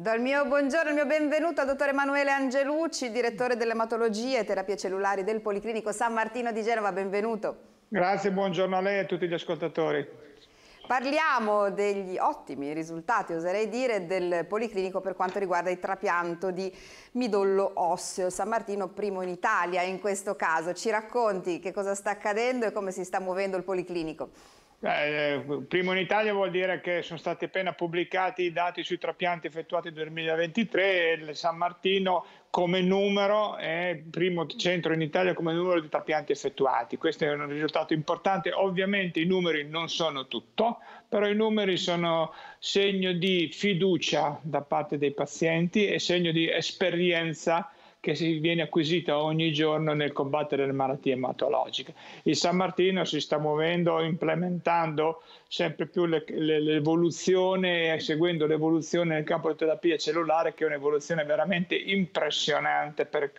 Dal mio buongiorno, il mio benvenuto al dottor Emanuele Angelucci, direttore dell'ematologia e terapie cellulari del Policlinico San Martino di Genova, benvenuto. Grazie, buongiorno a lei e a tutti gli ascoltatori. Parliamo degli ottimi risultati, oserei dire, del Policlinico per quanto riguarda il trapianto di midollo osseo. San Martino primo in Italia in questo caso. Ci racconti che cosa sta accadendo e come si sta muovendo il Policlinico? Eh, primo in Italia vuol dire che sono stati appena pubblicati i dati sui trapianti effettuati nel 2023 e San Martino come numero è il primo centro in Italia come numero di trapianti effettuati. Questo è un risultato importante. Ovviamente i numeri non sono tutto, però i numeri sono segno di fiducia da parte dei pazienti e segno di esperienza che si viene acquisita ogni giorno nel combattere le malattie ematologiche. Il San Martino si sta muovendo implementando sempre più le, le, l'evoluzione, seguendo l'evoluzione nel campo di terapia cellulare, che è un'evoluzione veramente impressionante per,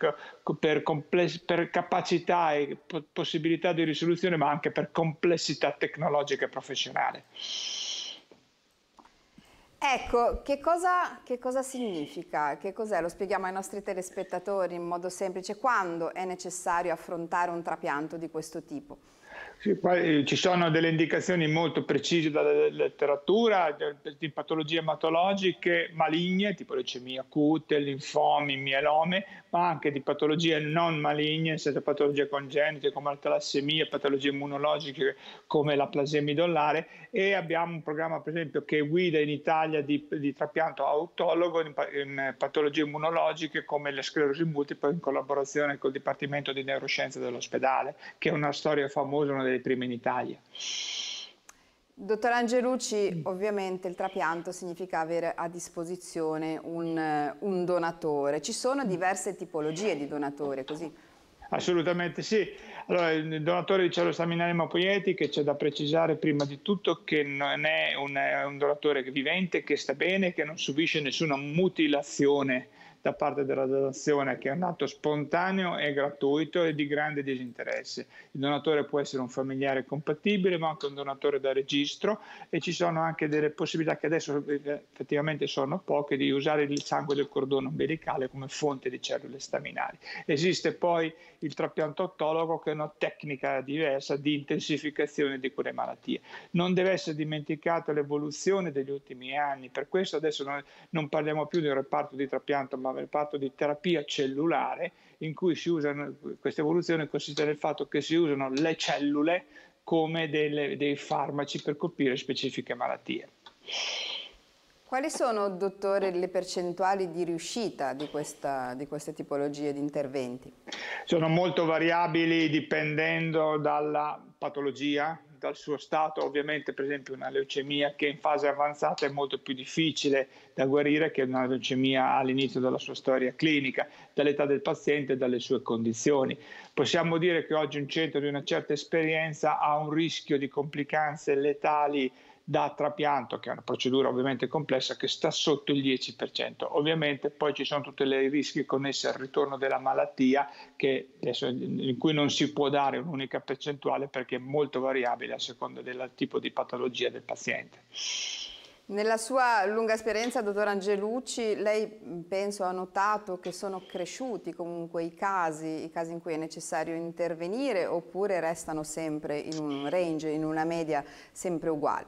per, compless, per capacità e possibilità di risoluzione, ma anche per complessità tecnologica e professionale. Ecco, che cosa, che cosa, significa? Che cos'è? Lo spieghiamo ai nostri telespettatori in modo semplice quando è necessario affrontare un trapianto di questo tipo. Eh, ci sono delle indicazioni molto precise dalla letteratura di patologie ematologiche maligne, tipo leucemia acute, linfomi, mielome, ma anche di patologie non maligne, senza patologie congenite come la talassemia, patologie immunologiche come la plasia midollare e abbiamo un programma per esempio che guida in Italia di, di trapianto autologo in, in, patologie immunologiche come la sclerosi multipla in collaborazione col Dipartimento di Neuroscienze dell'ospedale, che è una storia famosa, una materie prime in Italia. Dottor Angelucci, ovviamente il trapianto significa avere a disposizione un, eh, un donatore. Ci sono mm. diverse tipologie di donatore, così? Assolutamente sì. Allora, il donatore di cielo staminale Mapoieti che c'è da precisare prima di tutto che non è un, è un donatore vivente, che sta bene, che non subisce nessuna mutilazione da parte della donazione che è un atto spontaneo e gratuito e di grande disinteresse. Il donatore può essere un familiare compatibile ma anche un donatore da registro e ci sono anche delle possibilità che adesso eh, effettivamente sono poche di usare il sangue del cordone umbilicale come fonte di cellule staminali. Esiste poi il trapianto ottologo, che è una tecnica diversa di intensificazione di quelle malattie. Non deve essere dimenticata l'evoluzione degli ultimi anni, per questo adesso noi non parliamo più di un reparto di trapianto ma parlava del fatto di terapia cellulare, in cui si usano, questa evoluzione consiste nel fatto che si usano le cellule come delle, dei farmaci per colpire specifiche malattie. Quali sono, dottore, le percentuali di riuscita di, questa, di, queste tipologie di interventi? Sono molto variabili dipendendo dalla patologia, dal suo stato, ovviamente per esempio una leucemia che in fase avanzata è molto più difficile da guarire che una leucemia all'inizio della sua storia clinica, dall'età del paziente e dalle sue condizioni. Possiamo dire che oggi un centro di una certa esperienza ha un rischio di complicanze letali da trapianto, che è una procedura ovviamente complessa, che sta sotto il 10%. Ovviamente poi ci sono tutti i rischi connessi al ritorno della malattia, che, in cui non si può dare un'unica percentuale perché è molto variabile a seconda del tipo di patologia del paziente. Nella sua lunga esperienza, dottor Angelucci, lei penso ha notato che sono cresciuti comunque i casi, i casi in cui è necessario intervenire oppure restano sempre in un range, in una media sempre uguale?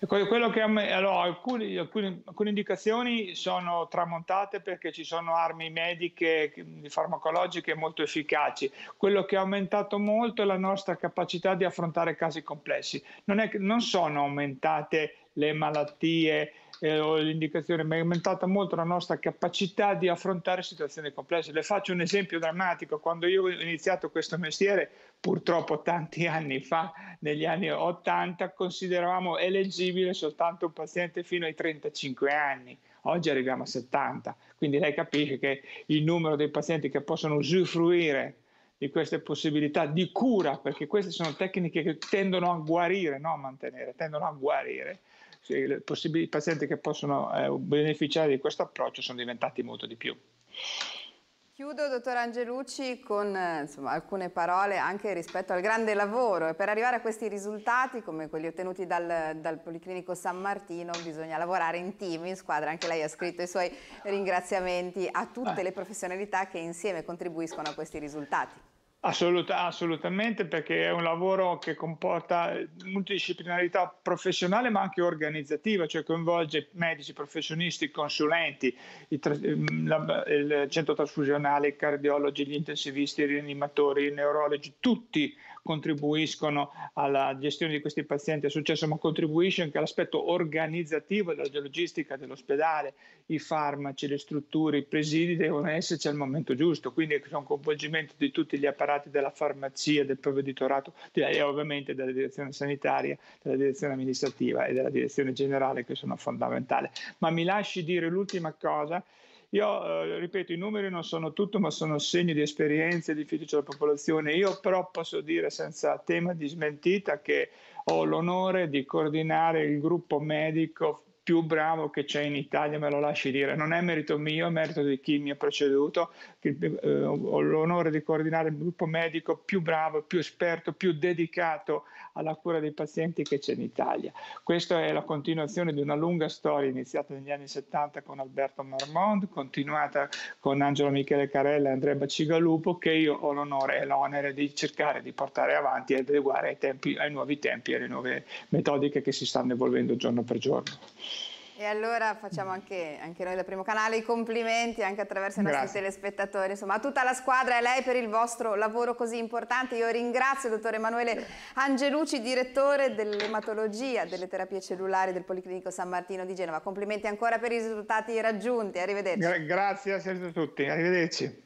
Ecco, quello che, allora, alcuni, alcuni, alcune indicazioni sono tramontate perché ci sono armi mediche farmacologiche molto efficaci. Quello che ha aumentato molto è la nostra capacità di affrontare casi complessi. non, è, non sono aumentate le malattie eh, o l'indicazione, ma è aumentata molto la nostra capacità di affrontare situazioni complesse. Le faccio un esempio drammatico, quando io ho iniziato questo mestiere, purtroppo tanti anni fa, negli anni 80, consideravamo eleggibile soltanto un paziente fino ai 35 anni oggi arriviamo a 70, quindi lei capisce che il numero dei pazienti che possono usufruire di queste possibilità di cura, perché queste sono tecniche che tendono a guarire, non a mantenere, tendono a guarire. I pazienti che possono eh, beneficiare di questo approccio sono diventati molto di più. Chiudo, dottor Angelucci, con eh, insomma, alcune parole anche rispetto al grande lavoro per arrivare a questi risultati, come quelli ottenuti dal, dal, Policlinico San Martino, bisogna lavorare in team, in squadra. Anche lei ha scritto i suoi ringraziamenti a tutte le professionalità che insieme contribuiscono a questi risultati. Assolut- assolutamente, perché è un lavoro che comporta eh, multidisciplinarità professionale ma anche organizzativa, cioè coinvolge medici, professionisti, consulenti, tra- ehm, la- il centro trasfusionale, i cardiologi, gli intensivisti, i rianimatori, i neurologi, tutti contribuiscono alla gestione di questi pazienti a successo, ma contribuisce anche all'aspetto organizzativo della logistica dell'ospedale. I farmaci, le strutture, i presidi devono esserci al momento giusto, quindi c'è un coinvolgimento di tutti gli apparati della farmacia, del provveditorato e ovviamente della direzione sanitaria, della direzione amministrativa e della direzione generale che sono fondamentali. Ma mi lasci dire l'ultima cosa io eh, ripeto, i numeri non sono tutto, ma sono segni di esperienze, di fiducia della popolazione. Io però posso dire senza tema di smentita che ho l'onore di coordinare il gruppo medico più bravo che c'è in Italia, me lo lasci dire, non è merito mio, è merito di chi mi ha preceduto, che, eh, ho l'onore di coordinare il gruppo medico più bravo, più esperto, più dedicato alla cura dei pazienti che c'è in Italia. Questa è la continuazione di una lunga storia iniziata negli anni 70 con Alberto Marmond, continuata con Angelo Michele Carella e Andrea Bacigalupo, che io ho l'onore e l'onere di cercare di portare avanti e adeguare ai, tempi, ai nuovi tempi e alle nuove metodiche che si stanno evolvendo giorno per giorno. E allora facciamo anche, anche, noi del primo canale i complimenti anche attraverso i nostri Grazie. telespettatori, insomma a tutta la squadra e a lei per il vostro lavoro così importante. Io ringrazio il dottor Emanuele Angelucci, direttore dell'ematologia delle terapie cellulari del Policlinico San Martino di Genova. Complimenti ancora per i risultati raggiunti, arrivederci. Grazie a tutti, arrivederci.